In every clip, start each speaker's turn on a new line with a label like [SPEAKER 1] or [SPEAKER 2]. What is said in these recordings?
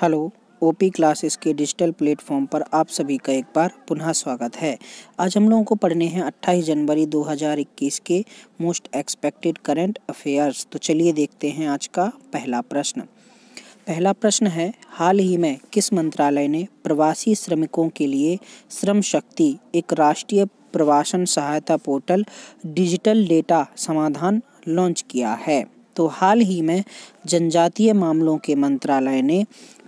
[SPEAKER 1] hello OP classes के digital platform पर आप सभी का एक बार पुनः स्वागत है आज हम लोगों को पढ़ने हैं 28 जनवरी 2021 के मोस्ट एक्सपेक्टेड करंट अफेयर्स तो चलिए देखते हैं आज का पहला प्रश्न पहला प्रश्न है हाल ही में किस मंत्रालय ने प्रवासी श्रमिकों के लिए श्रम शक्ति एक राष्ट्रीय प्रवासन सहायता पोर्टल डिजिटल डेटा समाधान लॉन्च किया है तो हाल ही में जनजातीय मामलों के मंत्रालय ने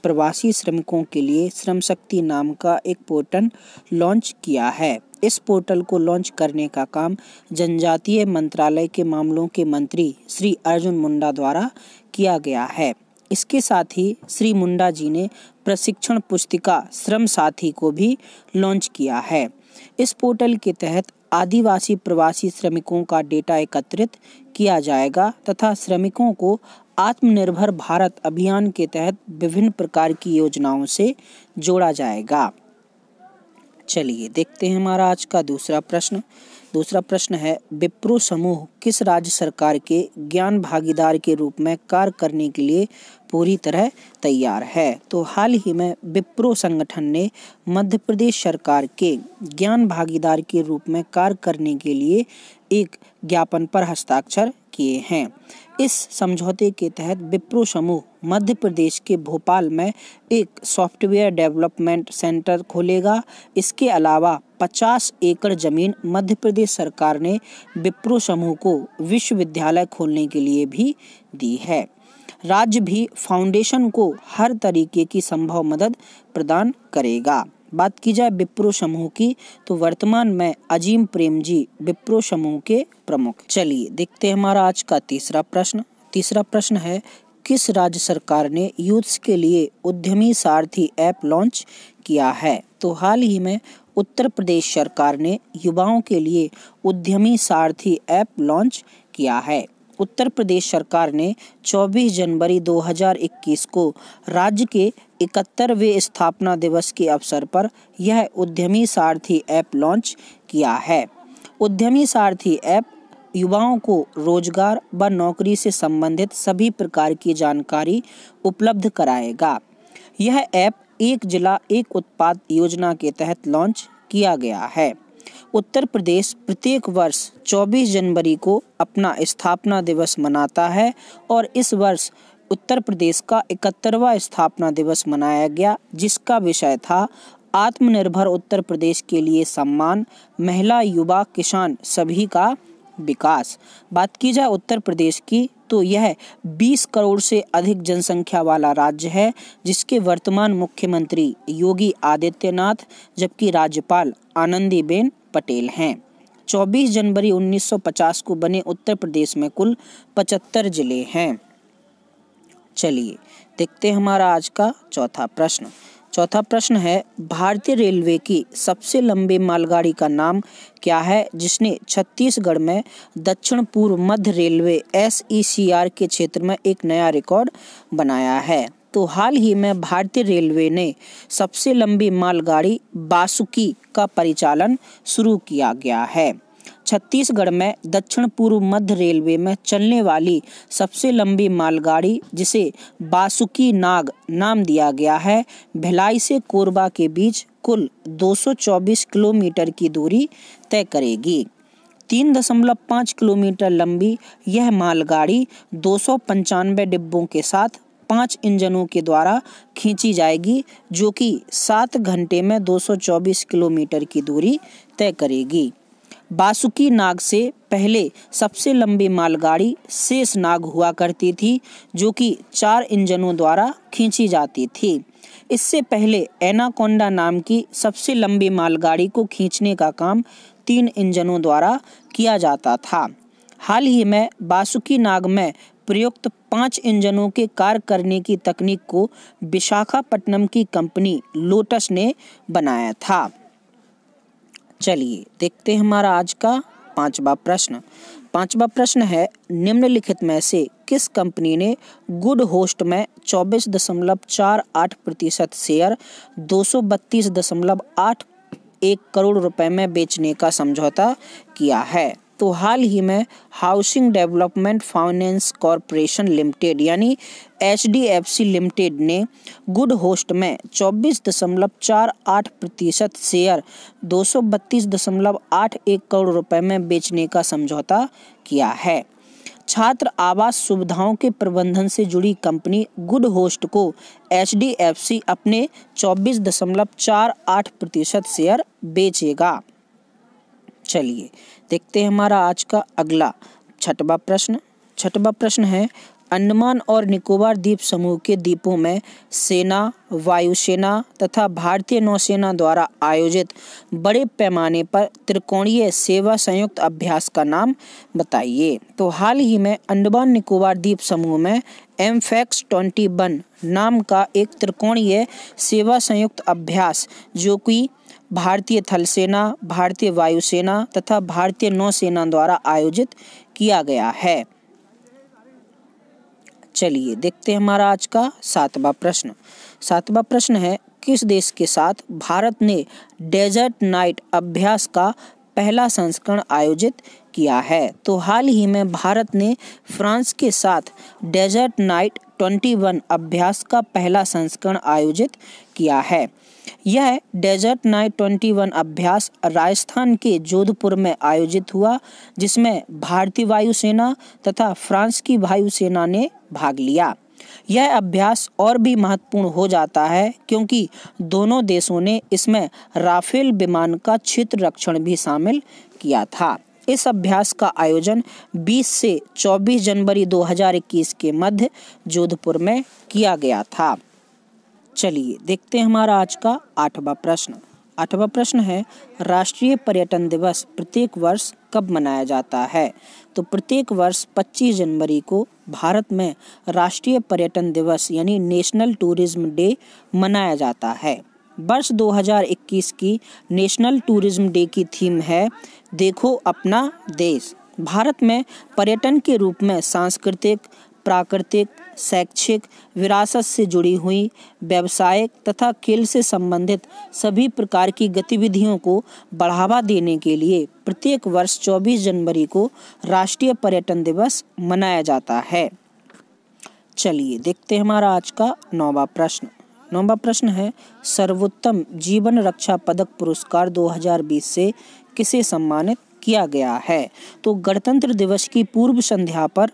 [SPEAKER 1] प्रवासी श्रमिकों के लिए श्रम शक्ति नाम का एक पोर्टल लॉन्च किया है इस पोर्टल को लॉन्च करने का काम जनजातीय मंत्रालय के मामलों के मंत्री श्री अर्जुन मुंडा द्वारा किया गया है इसके साथ ही श्री मुंडा जी ने प्रशिक्षण पुस्तिका श्रम साथी को भी लॉन्च किया है इस पोर्टल के तहत आदिवासी प्रवासी श्रमिकों का डेटा एकत्रित किया जाएगा तथा श्रमिकों को आत्मनिर्भर भारत अभियान के तहत विभिन्न प्रकार की योजनाओं से जोड़ा जाएगा चलिए देखते हैं हमारा आज का दूसरा प्रश्न दूसरा प्रश्न है विप्रो समूह किस राज्य सरकार के ज्ञान भागीदार के रूप में कार्य करने के लिए पूरी तरह तैयार है तो हाल ही में विप्रो संगठन ने मध्य प्रदेश सरकार के ज्ञान भागीदार के रूप में कार्य करने के लिए एक ज्ञापन पर हस्ताक्षर किए हैं इस समझौते के तहत विप्रो समूह मध्य प्रदेश के भोपाल में एक सॉफ्टवेयर डेवलपमेंट सेंटर खोलेगा इसके अलावा 50 एकड़ जमीन मध्य प्रदेश सरकार ने विप्रो समूह को विश्वविद्यालय खोलने के लिए भी दी है राज्य भी फाउंडेशन को हर तरीके की संभव मदद प्रदान करेगा बात की जाए विप्रो समूह की तो वर्तमान में अजीम प्रेम जी विप्रो समूह के प्रमुख चलिए देखते हैं हमारा आज का तीसरा प्रश्न तीसरा प्रश्न है किस राज्य सरकार ने यूथ्स के लिए उद्यमी सारथी ऐप लॉन्च किया है तो हाल ही में उत्तर प्रदेश सरकार ने युवाओं के लिए उद्यमी सारथी ऐप लॉन्च किया है उत्तर प्रदेश सरकार ने 24 जनवरी 2021 को राज्य के इकहत्तरवें स्थापना दिवस के अवसर पर यह उद्यमी सारथी ऐप लॉन्च किया है उद्यमी सारथी ऐप युवाओं को रोजगार व नौकरी से संबंधित सभी प्रकार की जानकारी उपलब्ध कराएगा यह ऐप एक जिला एक उत्पाद योजना के तहत लॉन्च किया गया है उत्तर प्रदेश प्रत्येक वर्ष 24 जनवरी को अपना स्थापना दिवस मनाता है और इस वर्ष उत्तर प्रदेश का इकहत्तरवा स्थापना दिवस मनाया गया जिसका विषय था आत्मनिर्भर उत्तर प्रदेश के लिए सम्मान महिला युवा किसान सभी का विकास बात की जाए उत्तर प्रदेश की तो यह 20 करोड़ से अधिक जनसंख्या वाला राज्य है जिसके वर्तमान मुख्यमंत्री योगी आदित्यनाथ जबकि राज्यपाल आनंदीबेन पटेल हैं 24 जनवरी 1950 को बने उत्तर प्रदेश में कुल 75 जिले हैं चलिए देखते हैं हमारा आज का चौथा प्रश्न चौथा प्रश्न है भारतीय रेलवे की सबसे लंबी मालगाड़ी का नाम क्या है जिसने छत्तीसगढ़ में दक्षिण पूर्व मध्य रेलवे एस के क्षेत्र में एक नया रिकॉर्ड बनाया है तो हाल ही में भारतीय रेलवे ने सबसे लंबी मालगाड़ी बासुकी का परिचालन शुरू किया गया है छत्तीसगढ़ में दक्षिण पूर्व मध्य रेलवे में चलने वाली सबसे लंबी मालगाड़ी जिसे बासुकी नाग नाम दिया गया है भिलाई से कोरबा के बीच कुल 224 किलोमीटर की दूरी तय करेगी तीन दशमलव किलोमीटर लंबी यह मालगाड़ी दो सौ डिब्बों के साथ पाँच इंजनों के द्वारा खींची जाएगी जो कि सात घंटे में 224 किलोमीटर की दूरी तय करेगी बासुकी नाग से पहले सबसे लंबी मालगाड़ी शेष नाग हुआ करती थी जो कि चार इंजनों द्वारा खींची जाती थी इससे पहले एनाकोंडा नाम की सबसे लंबी मालगाड़ी को खींचने का काम तीन इंजनों द्वारा किया जाता था हाल ही में बासुकी नाग में प्रयुक्त पांच इंजनों के कार्य करने की तकनीक को विशाखापट्टनम की कंपनी लोटस ने बनाया था चलिए देखते हैं हमारा आज का पांचवा प्रश्न पांचवा प्रश्न है निम्नलिखित में से किस कंपनी ने गुड होस्ट में चौबीस दशमलव चार आठ प्रतिशत शेयर दो सौ बत्तीस दशमलव आठ एक करोड़ रुपए में बेचने का समझौता किया है तो हाल ही में Housing Development Finance Corporation Limited यानी एच लिमिटेड ने गुड होस्ट में 24.48 प्रतिशत शेयर एक करोड़ रुपए में बेचने का समझौता किया है छात्र आवास सुविधाओं के प्रबंधन से जुड़ी कंपनी गुड होस्ट को एच अपने 24.48 प्रतिशत शेयर बेचेगा चलिए देखते हैं हमारा आज का अगला छठवा प्रश्न छठवा प्रश्न है अंडमान और निकोबार द्वीप समूह के द्वीपों में सेना वायुसेना तथा भारतीय नौसेना द्वारा आयोजित बड़े पैमाने पर त्रिकोणीय सेवा संयुक्त अभ्यास का नाम बताइए तो हाल ही में अंडमान निकोबार द्वीप समूह में एमफेक्स ट्वेंटी वन नाम का एक त्रिकोणीय सेवा संयुक्त अभ्यास जो कि भारतीय थल सेना भारतीय वायुसेना तथा भारतीय नौसेना द्वारा आयोजित किया गया है चलिए देखते हैं हमारा आज का सातवां प्रश्न सातवां प्रश्न है किस देश के साथ भारत ने डेजर्ट नाइट अभ्यास का पहला संस्करण आयोजित किया है तो हाल ही में भारत ने फ्रांस के साथ डेजर्ट नाइट 21 अभ्यास का पहला संस्करण आयोजित किया है यह डेजर्ट नाइट 21 अभ्यास राजस्थान के जोधपुर में आयोजित हुआ जिसमें भारतीय वायुसेना तथा फ्रांस की वायुसेना ने भाग लिया यह अभ्यास और भी महत्वपूर्ण हो जाता है क्योंकि दोनों देशों ने इसमें राफेल विमान का क्षेत्र रक्षण भी शामिल किया था इस अभ्यास का आयोजन 20 से 24 जनवरी 2021 के मध्य जोधपुर में किया गया था चलिए देखते हैं हमारा आज का आठवां प्रश्न आठवां प्रश्न है राष्ट्रीय पर्यटन दिवस प्रत्येक वर्ष कब मनाया जाता है तो प्रत्येक वर्ष 25 जनवरी को भारत में राष्ट्रीय पर्यटन दिवस यानी नेशनल टूरिज्म डे मनाया जाता है वर्ष 2021 की नेशनल टूरिज्म डे की थीम है देखो अपना देश भारत में पर्यटन के रूप में सांस्कृतिक प्राकृतिक शैक्षिक विरासत से जुड़ी हुई व्यावसायिक तथा खेल से संबंधित सभी प्रकार की गतिविधियों को बढ़ावा देने के लिए प्रत्येक वर्ष 24 जनवरी को राष्ट्रीय पर्यटन दिवस मनाया जाता है चलिए देखते हैं हमारा आज का नौवा प्रश्न नौवा प्रश्न है सर्वोत्तम जीवन रक्षा पदक पुरस्कार 2020 से किसे सम्मानित किया गया है तो गणतंत्र दिवस की पूर्व संध्या पर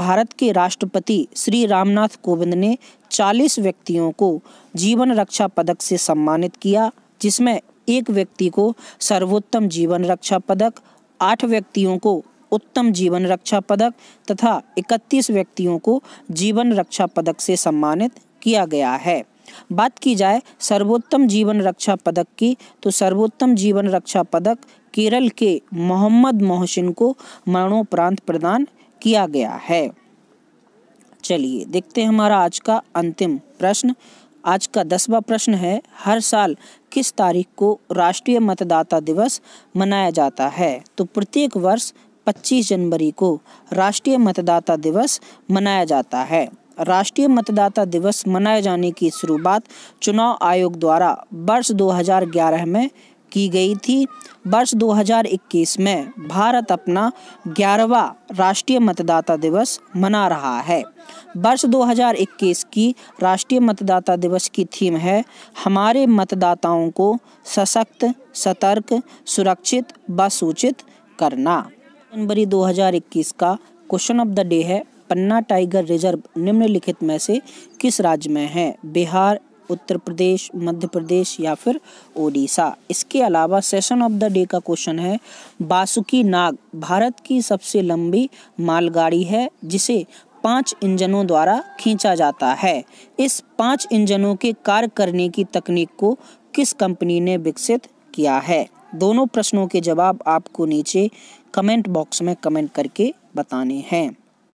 [SPEAKER 1] भारत के राष्ट्रपति श्री रामनाथ कोविंद ने 40 व्यक्तियों को जीवन रक्षा पदक से सम्मानित किया जिसमें एक व्यक्ति को सर्वोत्तम जीवन रक्षा पदक आठ व्यक्तियों को उत्तम जीवन रक्षा पदक तथा 31 व्यक्तियों को जीवन रक्षा पदक से सम्मानित किया गया है बात की जाए सर्वोत्तम जीवन रक्षा पदक की तो सर्वोत्तम जीवन रक्षा पदक केरल के मोहम्मद मोहसिन को मरणोपरांत प्रदान किया गया है चलिए देखते हैं हमारा आज का अंतिम प्रश्न आज का दसवा प्रश्न है हर साल किस तारीख को राष्ट्रीय मतदाता दिवस मनाया जाता है तो प्रत्येक वर्ष 25 जनवरी को राष्ट्रीय मतदाता दिवस मनाया जाता है राष्ट्रीय मतदाता दिवस मनाए जाने की शुरुआत चुनाव आयोग द्वारा वर्ष 2011 में की गई थी वर्ष 2021 में भारत अपना ग्यारहवा राष्ट्रीय मतदाता दिवस मना रहा है वर्ष 2021 की राष्ट्रीय मतदाता दिवस की थीम है हमारे मतदाताओं को सशक्त सतर्क सुरक्षित व सूचित करना जनवरी 2021 का क्वेश्चन ऑफ द डे है पन्ना टाइगर रिजर्व निम्नलिखित में से किस राज्य में है बिहार उत्तर प्रदेश मध्य प्रदेश या फिर ओडिशा इसके अलावा सेशन ऑफ द डे का क्वेश्चन है बासुकी नाग भारत की सबसे लंबी मालगाड़ी है जिसे पांच इंजनों द्वारा खींचा जाता है इस पांच इंजनों के कार्य करने की तकनीक को किस कंपनी ने विकसित किया है दोनों प्रश्नों के जवाब आपको नीचे कमेंट बॉक्स में कमेंट करके बताने हैं